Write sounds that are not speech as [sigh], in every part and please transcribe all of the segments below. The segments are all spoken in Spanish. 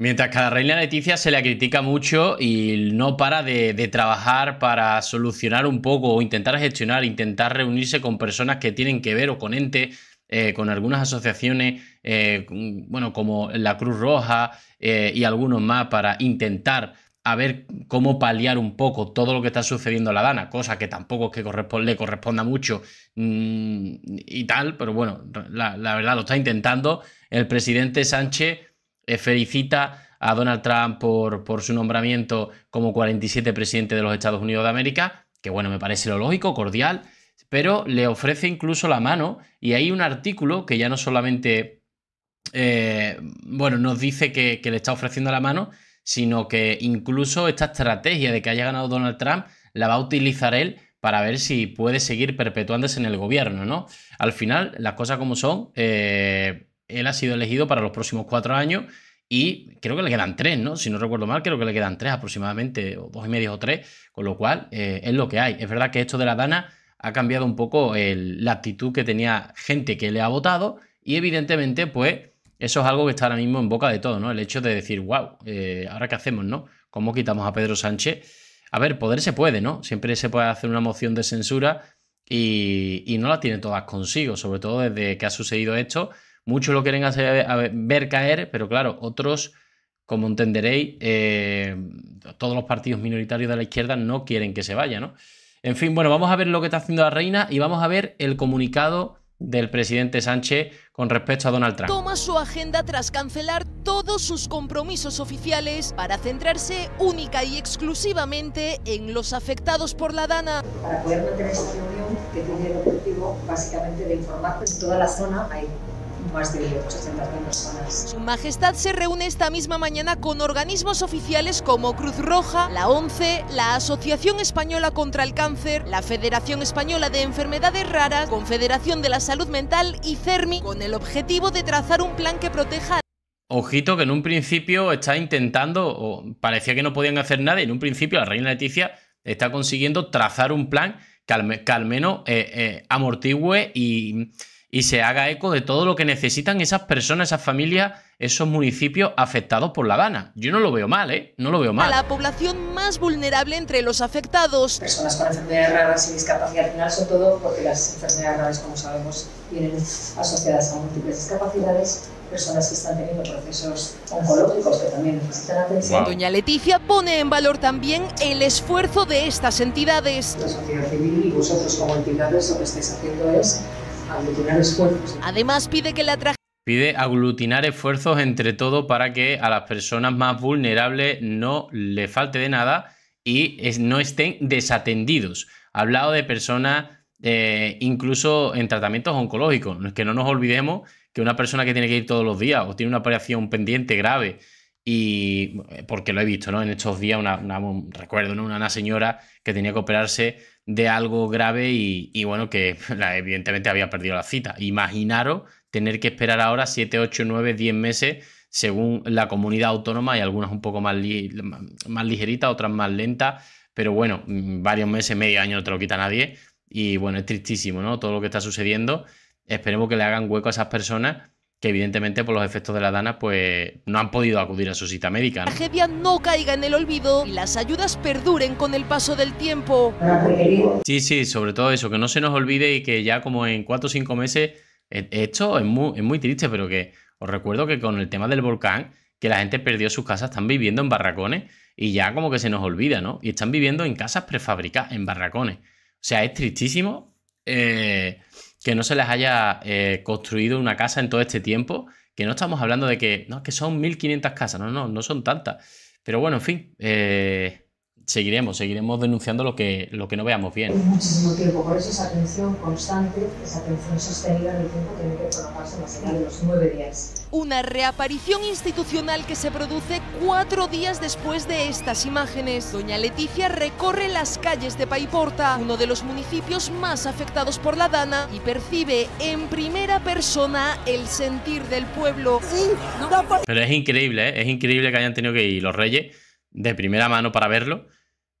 Mientras que a la reina Leticia se le critica mucho y no para de, trabajar para solucionar un poco o intentar gestionar, intentar reunirse con personas que tienen que ver o con ente, eh, con algunas asociaciones, eh, bueno, como la Cruz Roja eh, y algunos más para intentar a ver cómo paliar un poco todo lo que está sucediendo a la Dana, cosa que tampoco que le corresponda mucho mm, y tal, pero bueno, la verdad lo está intentando el presidente Sánchez eh, felicita a Donald Trump por, su nombramiento como 47 presidente de los Estados Unidos de América, que bueno, me parece lo lógico, cordial, pero le ofrece incluso la mano y hay un artículo que ya no solamente, eh, bueno, nos dice que, le está ofreciendo la mano, sino que incluso esta estrategia de que haya ganado Donald Trump la va a utilizar él para ver si puede seguir perpetuándose en el gobierno, ¿no? Al final, las cosas como son, eh, él ha sido elegido para los próximos cuatro años y creo que le quedan tres, ¿no? Si no recuerdo mal, creo que le quedan tres aproximadamente, o dos y medio o tres, con lo cual eh, es lo que hay. Es verdad que esto de la Dana ha cambiado un poco la actitud que tenía gente que le ha votado y evidentemente, pues, eso es algo que está ahora mismo en boca de todo, ¿no? El hecho de decir, wow, eh, ahora qué hacemos, ¿no? ¿Cómo quitamos a Pedro Sánchez? A ver, poder se puede, ¿no? Siempre se puede hacer una moción de censura y, y no la tiene todas consigo, sobre todo desde que ha sucedido esto Muchos lo quieren hacer, ver caer, pero claro, otros, como entenderéis, eh, todos los partidos minoritarios de la izquierda no quieren que se vaya, ¿no? En fin, bueno, vamos a ver lo que está haciendo la reina y vamos a ver el comunicado del presidente Sánchez con respecto a Donald Trump. Toma su agenda tras cancelar todos sus compromisos oficiales para centrarse única y exclusivamente en los afectados por la dana. Para poder mantener reunión que tiene el objetivo básicamente de informar que pues, en toda la zona hay más de 800.000 personas. Su Majestad se reúne esta misma mañana con organismos oficiales como Cruz Roja, la ONCE, la Asociación Española contra el Cáncer, la Federación Española de Enfermedades Raras, Confederación de la Salud Mental y CERMI, con el objetivo de trazar un plan que proteja Ojito que en un principio está intentando, o parecía que no podían hacer nada, y en un principio la reina Leticia está consiguiendo trazar un plan que al, menos eh, eh, amortigüe y, y se haga eco de todo lo que necesitan esas personas, esas familias, esos municipios afectados por la Habana. Yo no lo veo mal, ¿eh? No lo veo mal. A la población más vulnerable entre los afectados. Personas con enfermedades raras y discapacidad al final, sobre todo porque las enfermedades raras, como sabemos, vienen asociadas a múltiples discapacidades personas que están teniendo procesos oncológicos que también necesitan atención. Doña Leticia pone en valor también el esfuerzo de estas entidades. La sociedad civil y vosotros como entidades lo que estáis haciendo es Además pide que la pide aglutinar esfuerzos entre todo para que a las personas más vulnerables no le falte de nada y no estén desatendidos. Ha hablado de personas eh, incluso en tratamientos oncológicos, que no nos olvidemos que una persona que tiene que ir todos los días o tiene una operación pendiente grave y porque lo he visto, ¿no? En estos días, una, recuerdo, ¿no? una, señora que tenía que operarse de algo grave y, bueno, que [laughs] la, evidentemente había perdido la cita. Imaginaros tener que esperar ahora 7, 8, 9, 10 meses según la comunidad autónoma y algunas un poco más, más ligeritas, otras más lentas, pero bueno, mm, varios meses, medio año no te lo quita nadie y bueno, es tristísimo, ¿no? Todo lo que está sucediendo. Esperemos que le hagan hueco a esas personas que evidentemente por pues, los efectos de la dana pues no han podido acudir a su cita médica. La tragedia no caiga en el olvido y las ayudas perduren con el paso del tiempo. Sí, sí, sobre todo eso, que no se nos olvide y que ya como en cuatro o cinco meses, e-, esto es muy, triste, pero que os recuerdo que con el tema del volcán, que la gente perdió sus casas, están viviendo en barracones y ya como que se nos olvida, ¿no? Y están viviendo en casas prefabricadas, en barracones. O sea, es tristísimo. Eh, que no se les haya eh, construido una casa en todo este tiempo, que no estamos hablando de que, no, que son 1.500 casas, no, no, no son tantas. Pero bueno, en fin, eh, seguiremos, seguiremos denunciando lo que, lo que no veamos bien. muchísimo tiempo, por eso esa atención constante, esa atención sostenida en el tiempo tiene que prolongarse más allá de los nueve días. Una reaparición institucional que se produce cuatro días después de estas imágenes. Doña Leticia recorre las calles de Paiporta, uno de los municipios más afectados por la dana, y percibe en primera persona el sentir del pueblo. Pero es increíble, ¿eh? es increíble que hayan tenido que ir los reyes de primera mano para verlo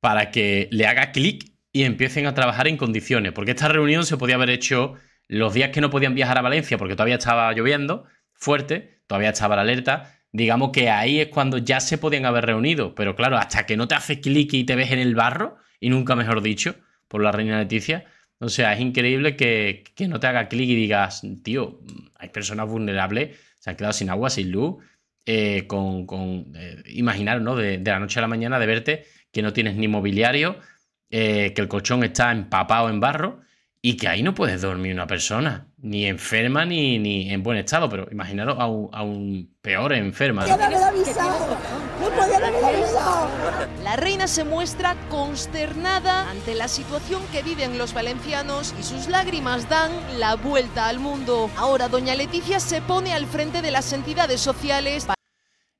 para que le haga clic y empiecen a trabajar en condiciones, porque esta reunión se podía haber hecho los días que no podían viajar a Valencia, porque todavía estaba lloviendo fuerte, todavía estaba la alerta, digamos que ahí es cuando ya se podían haber reunido, pero claro, hasta que no te haces clic y te ves en el barro, y nunca mejor dicho, por la reina Leticia, o sea, es increíble que, no te haga clic y digas, tío, hay personas vulnerables, se han quedado sin agua, sin luz, eh, con, con eh, imaginar, ¿no? de, la noche a la mañana, de verte que no tienes ni mobiliario, eh, que el colchón está empapado en barro y que ahí no puedes dormir una persona, ni enferma ni, en buen estado, pero imaginaros aún, un peor enferma. ¿no? La reina se muestra consternada ante la situación que viven los valencianos y sus lágrimas dan la vuelta al mundo. Ahora doña Leticia se pone al frente de las entidades sociales.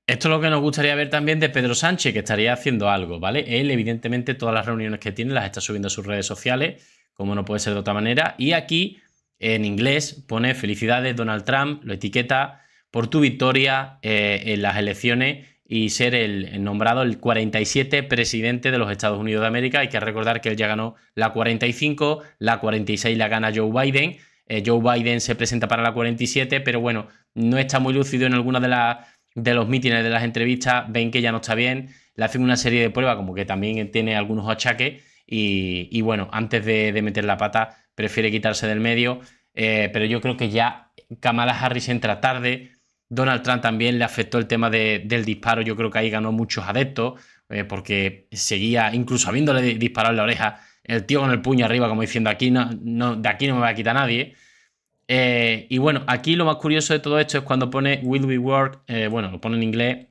Esto es lo que nos gustaría ver también de Pedro Sánchez, que estaría haciendo algo, ¿vale? Él, evidentemente, todas las reuniones que tiene las está subiendo a sus redes sociales, como no puede ser de otra manera. Y aquí, en inglés, pone felicidades Donald Trump, lo etiqueta por tu victoria eh, en las elecciones y ser el, nombrado el 47 presidente de los Estados Unidos de América. Hay que recordar que él ya ganó la 45, la 46 la gana Joe Biden. Eh, Joe Biden se presenta para la 47, pero bueno, no está muy lúcido en alguna de las de los mítines, de las entrevistas, ven que ya no está bien, le hacen una serie de pruebas, como que también tiene algunos achaques, y, bueno, antes de, meter la pata, prefiere quitarse del medio, eh, pero yo creo que ya Kamala Harris entra tarde, Donald Trump también le afectó el tema del disparo, yo creo que ahí ganó muchos adeptos, eh, porque seguía, incluso habiéndole disparado en la oreja, el tío con el puño arriba, como diciendo, aquí no, no, de aquí no me va a quitar nadie. Eh, y bueno, aquí lo más curioso de todo esto es cuando pone Will We Work, eh, bueno, lo pone en inglés,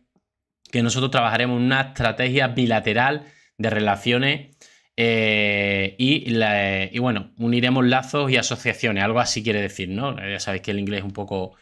que nosotros trabajaremos una estrategia bilateral de relaciones eh, y, bueno, uniremos lazos y asociaciones, algo así quiere decir, ¿no? Ya sabéis que el inglés es un poco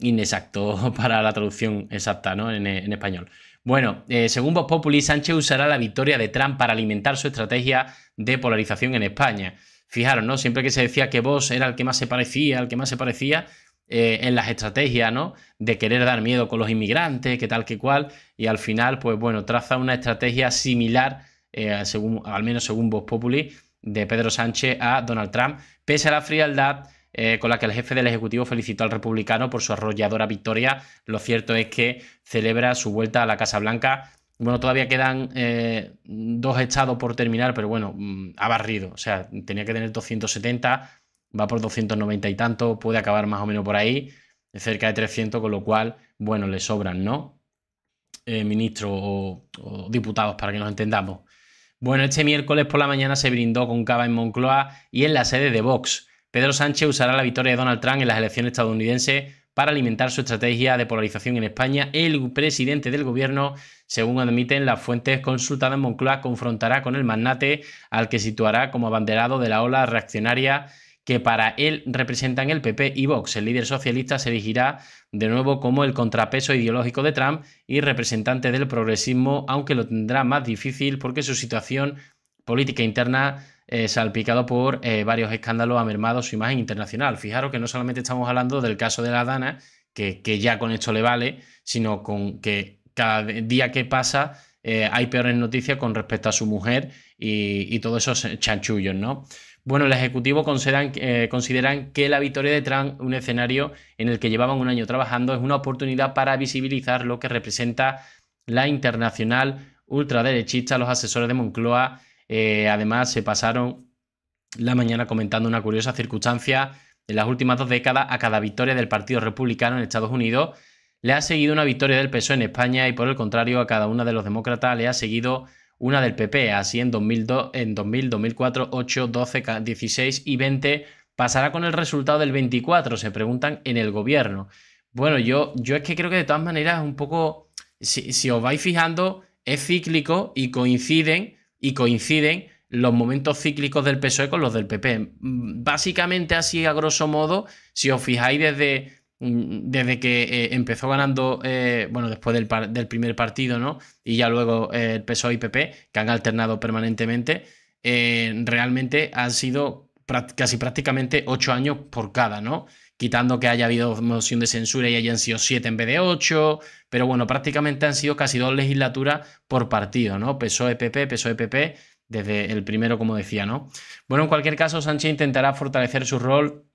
inexacto [laughs] para la traducción exacta, ¿no? En, en español. Bueno, según Vox Populi, Sánchez usará la victoria de Trump para alimentar su estrategia de polarización en España. Fijaros, ¿no? Siempre que se decía que vos era el que más se parecía, el que más se parecía, eh, en las estrategias, ¿no? De querer dar miedo con los inmigrantes, que tal, que cual, y al final, pues bueno, traza una estrategia similar, eh, al menos según Vox Populi, de Pedro Sánchez a Donald Trump, pese a la frialdad eh, con la que el jefe del Ejecutivo felicitó al republicano por su arrolladora victoria. Lo cierto es que celebra su vuelta a la Casa Blanca bueno, todavía quedan eh, dos estados por terminar, pero bueno, mm, ha barrido. O sea, tenía que tener 270, va por 290 y tanto, puede acabar más o menos por ahí, cerca de 300, con lo cual, bueno, le sobran, ¿no? Eh, ministro o, o diputados, para que nos entendamos. Bueno, este miércoles por la mañana se brindó con cava en Moncloa y en la sede de Vox. Pedro Sánchez usará la victoria de Donald Trump en las elecciones estadounidenses para alimentar su estrategia de polarización en España. El presidente del gobierno, según admiten las fuentes consultadas en Moncloa, confrontará con el magnate al que situará como abanderado de la ola reaccionaria que para él representan el PP y Vox. El líder socialista se elegirá de nuevo como el contrapeso ideológico de Trump y representante del progresismo, aunque lo tendrá más difícil porque su situación política interna eh, salpicado por eh, varios escándalos, ha mermado su imagen internacional. Fijaros que no solamente estamos hablando del caso de la Dana, que, ya con esto le vale, sino con que cada día que pasa eh, hay peores noticias con respecto a su mujer y, todos esos chanchullos, ¿no? Bueno, el Ejecutivo consideran, consideran, que la victoria de Trump, un escenario en el que llevaban un año trabajando, es una oportunidad para visibilizar lo que representa la internacional ultraderechista, los asesores de Moncloa eh, además, se pasaron la mañana comentando una curiosa circunstancia. En las últimas dos décadas, a cada victoria del Partido Republicano en Estados Unidos, le ha seguido una victoria del PSOE en España y por el contrario, a cada una de los demócratas le ha seguido una del PP. Así en 2002, en 2000, 2004, 8, 12, 16 y 20 pasará con el resultado del 24, se preguntan en el gobierno. Bueno, yo, yo es que creo que de todas maneras un poco, si, si os vais fijando, es cíclico y coinciden y coinciden los momentos cíclicos del PSOE con los del PP. Mm, básicamente así, a grosso modo, si os fijáis desde, mm, desde que eh, empezó ganando, eh, bueno, después del, primer partido, ¿no? Y ya luego eh, el PSOE y PP, que han alternado permanentemente, realmente han sido casi prácticamente ocho años por cada, ¿no? quitando que haya habido moción de censura y hayan sido siete en vez de ocho, pero bueno, prácticamente han sido casi dos legislaturas por partido, ¿no? PSOE-PP, PSOE-PP, desde el primero, como decía, ¿no? Bueno, en cualquier caso, Sánchez intentará fortalecer su rol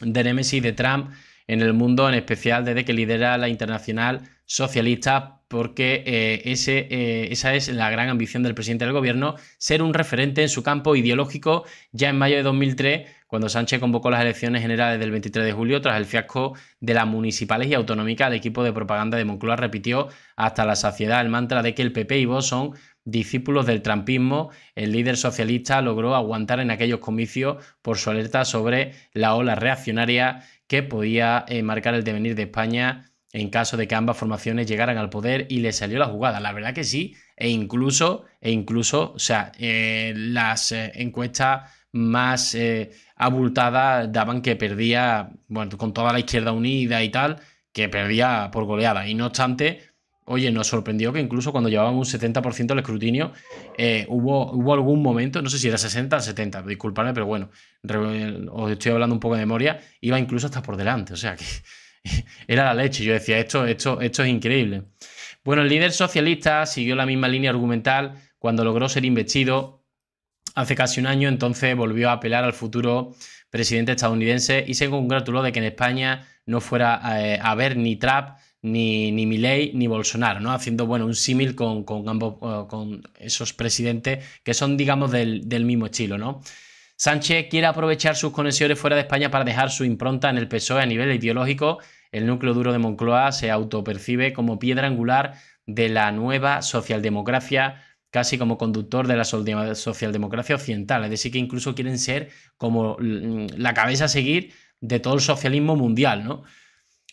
de némesis de Trump en el mundo, en especial desde que lidera la internacional socialista, porque eh, ese, eh, esa es la gran ambición del presidente del gobierno, ser un referente en su campo ideológico. Ya en mayo de 2003, cuando Sánchez convocó las elecciones generales del 23 de julio, tras el fiasco de las municipales y autonómicas, el equipo de propaganda de Moncloa repitió hasta la saciedad el mantra de que el PP y vos son discípulos del trampismo, el líder socialista logró aguantar en aquellos comicios por su alerta sobre la ola reaccionaria que podía eh, marcar el devenir de España en caso de que ambas formaciones llegaran al poder y le salió la jugada. La verdad que sí, e incluso, e incluso, o sea, eh, las eh, encuestas más eh, abultadas daban que perdía, bueno, con toda la izquierda unida y tal, que perdía por goleada. Y no obstante, oye, nos sorprendió que incluso cuando llevaban un 70% del escrutinio, hubo, hubo algún momento, no sé si era 60 o 70, disculpadme, pero bueno, os estoy hablando un poco de memoria, iba incluso hasta por delante. O sea que [laughs] era la leche. Yo decía, esto, esto, esto es increíble. Bueno, el líder socialista siguió la misma línea argumental cuando logró ser investido hace casi un año, entonces volvió a apelar al futuro presidente estadounidense y se congratuló de que en España no fuera a eh, haber ni Trump, ni, ni Milley, ni Bolsonaro, ¿no? Haciendo, bueno, un símil con, ambos, eh, con esos presidentes que son, digamos, del, mismo estilo, ¿no? Sánchez quiere aprovechar sus conexiones fuera de España para dejar su impronta en el PSOE a nivel ideológico el núcleo duro de Moncloa se autopercibe como piedra angular de la nueva socialdemocracia, casi como conductor de la socialdemocracia occidental. Es decir, que incluso quieren ser como la cabeza a seguir de todo el socialismo mundial, ¿no?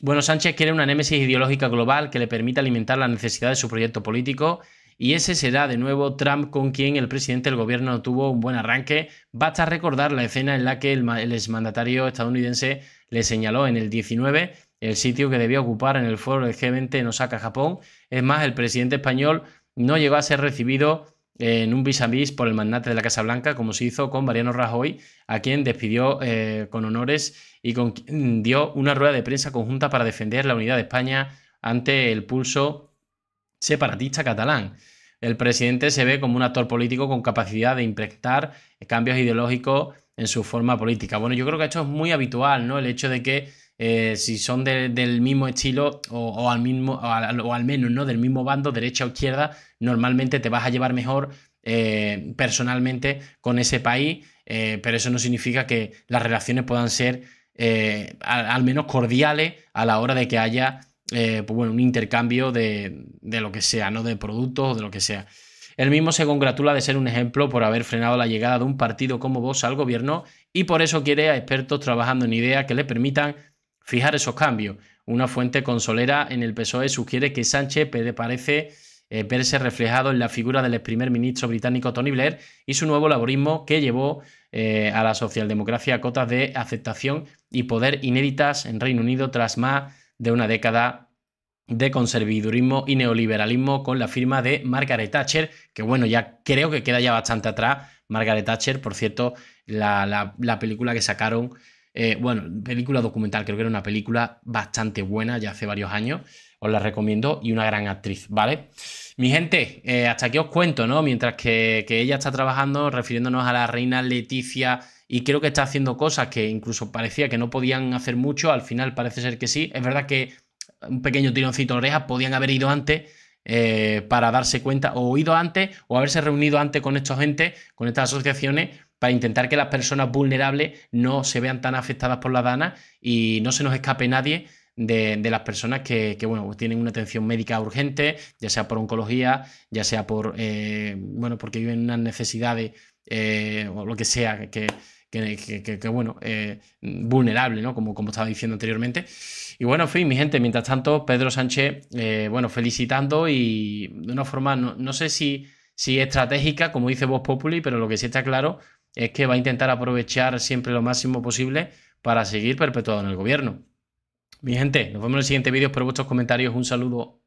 Bueno, Sánchez quiere una némesis ideológica global que le permita alimentar la necesidad de su proyecto político y ese será de nuevo Trump con quien el presidente del gobierno tuvo un buen arranque. Basta recordar la escena en la que el, el exmandatario estadounidense le señaló en el 19 el sitio que debía ocupar en el foro del G20 en Osaka, Japón. Es más, el presidente español no llegó a ser recibido eh, en un vis a vis por el magnate de la Casa Blanca, como se hizo con Mariano Rajoy, a quien despidió eh, con honores y con, dio una rueda de prensa conjunta para defender la unidad de España ante el pulso separatista catalán. El presidente se ve como un actor político con capacidad de impactar cambios ideológicos en su forma política. Bueno, yo creo que esto es muy habitual, ¿no? El hecho de que eh, si son del mismo estilo o, al mismo, o al, menos ¿no? del mismo bando, derecha o izquierda, normalmente te vas a llevar mejor eh, personalmente con ese país, eh, pero eso no significa que las relaciones puedan ser al, menos cordiales a la hora de que haya pues un intercambio de, de lo que sea, ¿no? de productos o de lo que sea. El mismo se congratula de ser un ejemplo por haber frenado la llegada de un partido como vos al gobierno y por eso quiere a expertos trabajando en ideas que le permitan Fijar esos cambios. Una fuente consolera en el PSOE sugiere que Sánchez parece eh, verse reflejado en la figura del ex primer ministro británico Tony Blair y su nuevo laborismo que llevó eh, a la socialdemocracia a cotas de aceptación y poder inéditas en Reino Unido tras más de una década de conservidurismo y neoliberalismo con la firma de Margaret Thatcher, que bueno, ya creo que queda ya bastante atrás. Margaret Thatcher, por cierto, la película que sacaron eh, bueno, película documental, creo que era una película bastante buena ya hace varios años, os la recomiendo y una gran actriz, ¿vale? Mi gente, eh, hasta aquí os cuento, ¿no? Mientras que, ella está trabajando, refiriéndonos a la reina Leticia y creo que está haciendo cosas que incluso parecía que no podían hacer mucho, al final parece ser que sí. Es verdad que un pequeño tironcito de orejas podían haber ido antes eh, para darse cuenta, o ido antes, o haberse reunido antes con esta gente, con estas asociaciones, para intentar que las personas vulnerables no se vean tan afectadas por la dana y no se nos escape nadie de, las personas que, bueno, pues tienen una atención médica urgente, ya sea por oncología, ya sea por, eh, bueno, porque viven unas necesidades eh, o lo que sea, que, bueno, eh, vulnerable, ¿no? Como, como estaba diciendo anteriormente. Y bueno, en fin, mi gente, mientras tanto, Pedro Sánchez, bueno, felicitando y de una forma, no, sé si, si estratégica, como dice vos Populi, pero lo que sí está claro es que va a intentar aprovechar siempre lo máximo posible para seguir perpetuado en el gobierno. Mi gente, nos vemos en el siguiente vídeo. Espero vuestros comentarios. Un saludo.